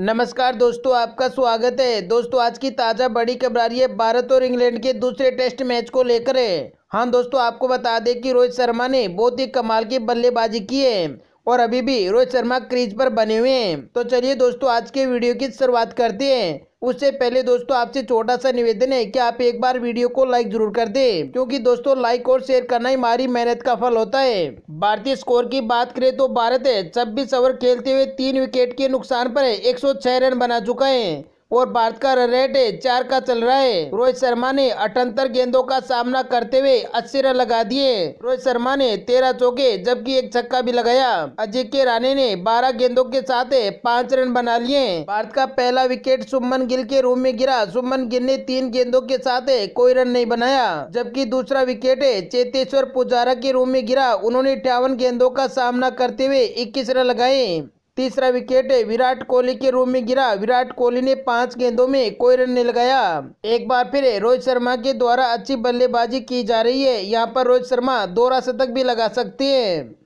नमस्कार दोस्तों आपका स्वागत है दोस्तों आज की ताज़ा बड़ी खबरारी है भारत और इंग्लैंड के दूसरे टेस्ट मैच को लेकर है हाँ दोस्तों आपको बता दें कि रोहित शर्मा ने बहुत ही कमाल की बल्लेबाजी की है और अभी भी रोहित शर्मा क्रीज पर बने हुए हैं तो चलिए दोस्तों आज के वीडियो की शुरुआत करते हैं उससे पहले दोस्तों आपसे छोटा सा निवेदन है कि आप एक बार वीडियो को लाइक जरूर कर दें क्योंकि दोस्तों लाइक और शेयर करना ही हमारी मेहनत का फल होता है भारतीय स्कोर की बात करें तो भारत छब्बीस ओवर खेलते हुए तीन विकेट के नुकसान पर एक रन बना चुका है और भारत का रन रेट चार का चल रहा है रोहित शर्मा ने अठहत्तर गेंदों का सामना करते हुए अस्सी रन लगा दिए रोहित शर्मा ने तेरह चौके जबकि एक छक्का भी लगाया अजय के रानी ने बारह गेंदों के साथ पाँच रन बना लिए भारत का पहला विकेट सुमन गिल के रूम में गिरा सुमन गिल ने तीन गेंदों के साथ कोई रन नहीं बनाया जबकि दूसरा विकेट चेतेश्वर पुजारा के रूम में गिरा उन्होंने अठावन गेंदों का सामना करते हुए इक्कीस रन लगाए तीसरा विकेट विराट कोहली के रूप में गिरा विराट कोहली ने पांच गेंदों में कोई रन नहीं लगाया एक बार फिर रोहित शर्मा के द्वारा अच्छी बल्लेबाजी की जा रही है यहाँ पर रोहित शर्मा दोहरा शतक भी लगा सकते हैं